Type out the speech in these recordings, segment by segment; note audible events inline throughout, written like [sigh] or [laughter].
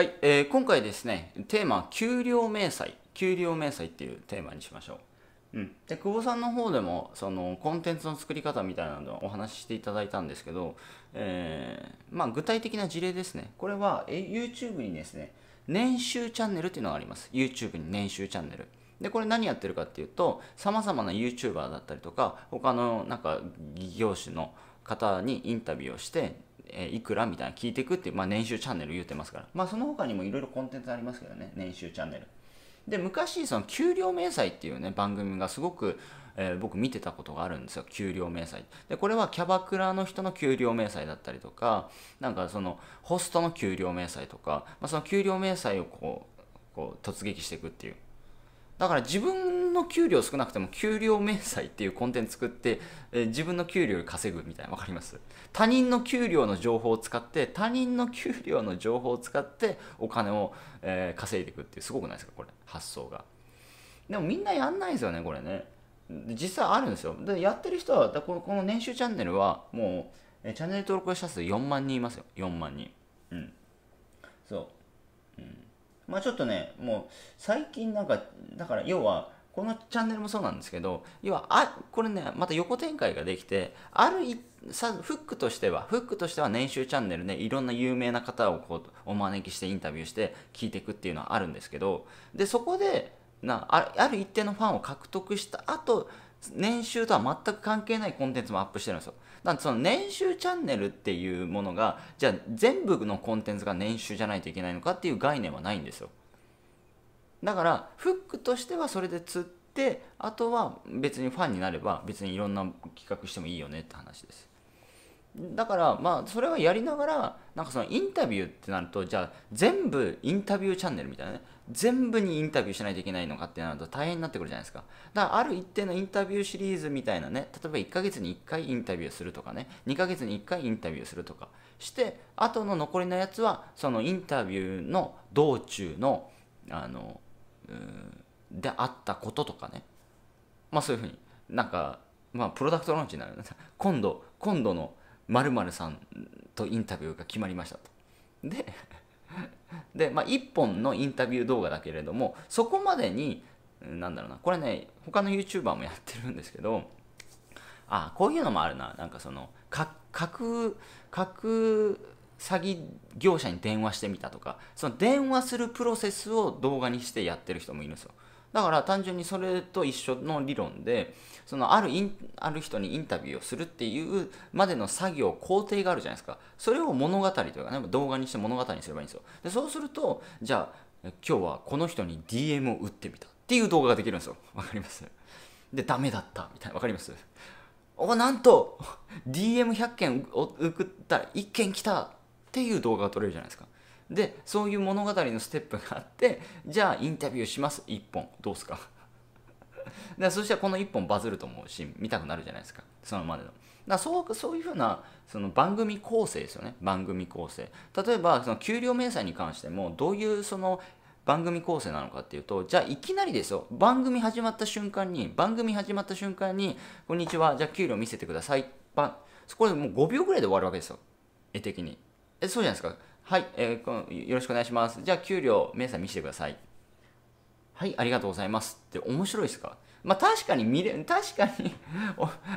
はい、えー、今回ですね、テーマは給料明細、給料明細っていうテーマにしましょう。うん、で久保さんの方でもそのコンテンツの作り方みたいなのをお話ししていただいたんですけど、えー、まあ、具体的な事例ですねこれはえ YouTube にですね年収チャンネルっていうのがあります YouTube に年収チャンネルでこれ何やってるかっていうとさまざまな YouTuber だったりとか他のなんか業種の方にインタビューをしてえー、いくらみたいな聞いていくっていう、まあ、年収チャンネル言うてますから。まあ、その他にもいろいろコンテンツありますけどね、年収チャンネル。で、昔、その、給料明細っていうね、番組がすごく、えー、僕見てたことがあるんですよ、給料明細。で、これはキャバクラの人の給料明細だったりとか、なんかその、ホストの給料明細とか、まあ、その給料明細をこう、こう突撃していくっていう。だから自分分の給料少なくても給料明細っていうコンテンツ作って、えー、自分の給料より稼ぐみたいな分かります他人の給料の情報を使って他人の給料の情報を使ってお金を、えー、稼いでいくっていうすごくないですかこれ発想がでもみんなやんないですよねこれね実際あるんですよでやってる人はこのこの年収チャンネルはもう、えチャンネル登録者数4万人いますよ4万人うんそう、うん、まあちょっとねもう最近なんかだから要はこのチャンネルもそうなんですけど要はあこれねまた横展開ができてあるさフックとしてはフックとしては年収チャンネルでいろんな有名な方をこうお招きしてインタビューして聞いていくっていうのはあるんですけどでそこでなあある一定のファンを獲得した後年収とは全く関係ないコンテンツもアップしてるんですよ。だからその年収チャンネルっていうものが、じゃあ全部のコンテンツが年収じゃないといけないのかっていう概念はないんですよ。だからフックとしてはそれで釣ってあとは別にファンになれば別にいろんな企画してもいいよねって話ですだからまあそれはやりながらなんかそのインタビューってなるとじゃあ全部インタビューチャンネルみたいなね全部にインタビューしないといけないのかってなると大変になってくるじゃないですかだからある一定のインタビューシリーズみたいなね例えば1ヶ月に1回インタビューするとかね2ヶ月に1回インタビューするとかしてあとの残りのやつはそのインタビューの道中のあのであったこととかねまあそういうふうになんかまあプロダクトランチになる [laughs] 今度今度のまるさんとインタビューが決まりましたとで [laughs] で、まあ、1本のインタビュー動画だけれどもそこまでになんだろうなこれね他の YouTuber もやってるんですけどあこういうのもあるななんかその架空架詐欺業者に電話してみたとかその電話するプロセスを動画にしてやってる人もいるんですよだから単純にそれと一緒の理論でそのあるインある人にインタビューをするっていうまでの作業工程があるじゃないですかそれを物語というかね動画にして物語にすればいいんですよでそうするとじゃあ今日はこの人に DM を打ってみたっていう動画ができるんですよわかりますでダメだったみたいなわかりますおなんと DM100 件送ったら1件来たっていう動画が撮れるじゃないですか。で、そういう物語のステップがあって、[laughs] じゃあインタビューします、1本。どうすかだ [laughs] そしたらこの1本バズると思うし、見たくなるじゃないですか。そのまでの。だそうそういうふうなその番組構成ですよね。番組構成。例えば、その給料明細に関しても、どういうその番組構成なのかっていうと、じゃあいきなりですよ、番組始まった瞬間に、番組始まった瞬間に、こんにちは、じゃあ給料見せてください。ばこれもう5秒ぐらいで終わるわけですよ。絵的に。えそうじゃないですかはい、えー、よろしくお願いしますじゃあ給料明細見せてくださいはいありがとうございますって面白いですかまあ確かに見れ確かに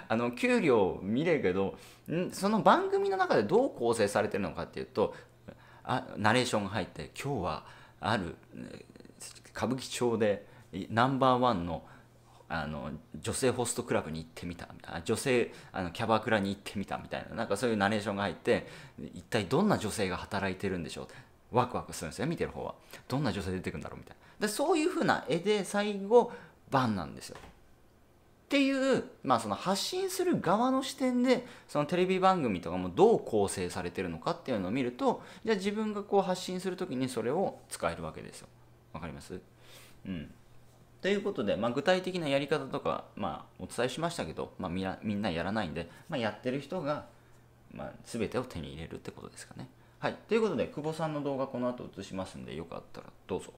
あの給料見れるけどんその番組の中でどう構成されてるのかっていうとあナレーションが入って今日はある歌舞伎町でナンバーワンの女性ホストクラブに行ってみたみたいな女性あのキャバクラに行ってみたみたいななんかそういうナレーションが入って一体どんな女性が働いてるんでしょうワクワクするんですよ見てる方はどんな女性出てくるんだろうみたいなでそういう風な絵で最後バンなんですよっていう、まあ、その発信する側の視点でそのテレビ番組とかもどう構成されてるのかっていうのを見るとじゃあ自分がこう発信する時にそれを使えるわけですよ。わかりますうんということで、まあ、具体的なやり方とか、まあ、お伝えしましたけど、まあ、みんなやらないんで、まあ、やってる人が、まあ、全てを手に入れるってことですかね。はい、ということで久保さんの動画この後映しますんでよかったらどうぞ。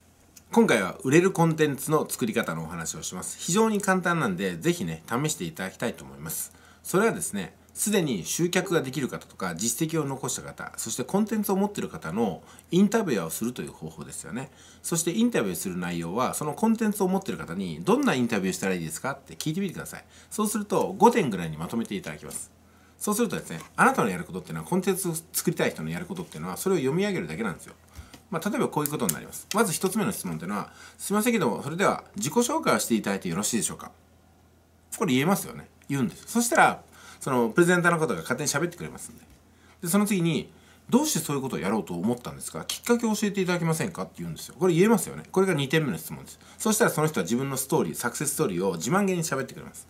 今回は売れるコンテンツの作り方のお話をします。非常に簡単なんで、是非ね、試していただきたいと思います。それはですね、すでに集客ができる方とか実績を残した方そしてコンテンツを持っている方のインタビュアーをするという方法ですよねそしてインタビューする内容はそのコンテンツを持っている方にどんなインタビューしたらいいですかって聞いてみてくださいそうすると5点ぐらいにまとめていただきますそうするとですねあなたのやることっていうのはコンテンツを作りたい人のやることっていうのはそれを読み上げるだけなんですよまあ、例えばこういうことになりますまず1つ目の質問っていうのはすいませんけどもそれでは自己紹介をしていただいてよろしいでしょうかこれ言えますよね言うんですそしたらそのプレゼンターの方が勝手に喋ってくれますんででその次にどうしてそういうことをやろうと思ったんですかきっかけを教えていただけませんかって言うんですよ。これ言えますよね。これが2点目の質問です。そしたらその人は自分のストーリー、サクセスストーリーを自慢げに喋ってくれます。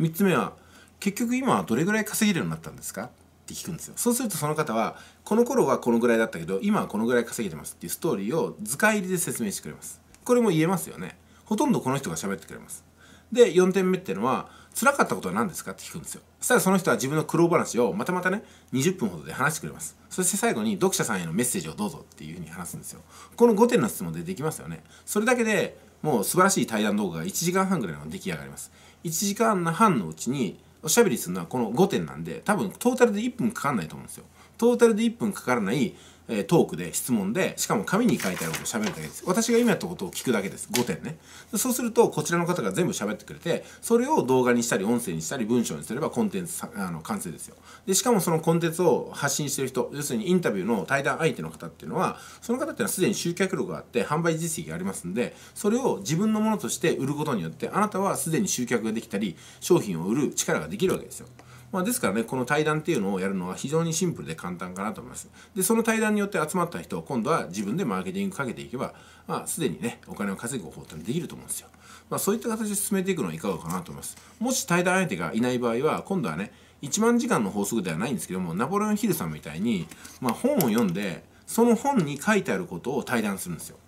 3つ目は、結局今はどれぐらい稼げるようになったんですかって聞くんですよ。そうするとその方は、この頃はこのぐらいだったけど、今はこのぐらい稼げてますっていうストーリーを図解入りで説明してくれます。これも言えますよね。ほとんどこの人が喋ってくれます。で4点目っていうのは辛かったことは何ですかって聞くんですよそしたらその人は自分の苦労話をまたまたね20分ほどで話してくれますそして最後に読者さんへのメッセージをどうぞっていうふうに話すんですよこの5点の質問でできますよねそれだけでもう素晴らしい対談動画が1時間半ぐらいの出来上がります1時間半のうちにおしゃべりするのはこの5点なんで多分トータルで1分かかんないと思うんですよトータルで1分かからないえトークで質問で、しかも紙に書いてあることを喋るだけです。私が今やったことを聞くだけです。5点ね。そうすると、こちらの方が全部喋ってくれて、それを動画にしたり、音声にしたり、文章にすればコンテンツあの完成ですよ。で、しかもそのコンテンツを発信してる人、要するにインタビューの対談相手の方っていうのは、その方っていうのはすでに集客力があって、販売実績がありますんで、それを自分のものとして売ることによって、あなたはすでに集客ができたり、商品を売る力ができるわけですよ。まあ、ですからねこの対談っていうのをやるのは非常にシンプルで簡単かなと思いますでその対談によって集まった人を今度は自分でマーケティングかけていけば、まあ、すでにねお金を稼ぐ方法ってできると思うんですよ、まあ、そういった形で進めていくのはいかがかなと思いますもし対談相手がいない場合は今度はね1万時間の法則ではないんですけどもナポレオン・ヒルさんみたいに、まあ、本を読んでその本に書いてあることを対談するんですよ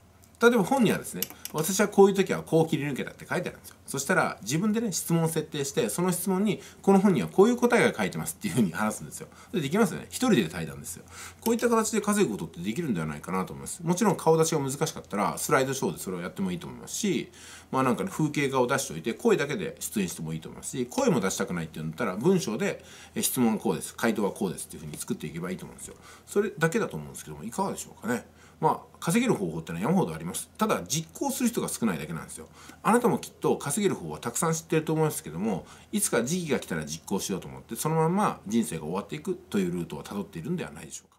例えば本にはですね私はこういう時はこう切り抜けたって書いてあるんですよそしたら自分でね質問を設定してその質問にこの本にはこういう答えが書いてますっていうふうに話すんですよでできますよね一人で対談ですよこういった形で稼ぐことってできるんではないかなと思いますもちろん顔出しが難しかったらスライドショーでそれをやってもいいと思いますしまあなんか、ね、風景画を出しておいて声だけで出演してもいいと思いますし声も出したくないって言ったら文章で質問はこうです回答はこうですっていうふうに作っていけばいいと思うんですよそれだけだと思うんですけどもいかがでしょうかねまあ稼げる方法ってのは山ほどありますますただ実行する人が少ないだけなんですよあなたもきっと稼げる方はたくさん知ってると思いますけどもいつか時期が来たら実行しようと思ってそのまま人生が終わっていくというルートをたどっているんではないでしょうか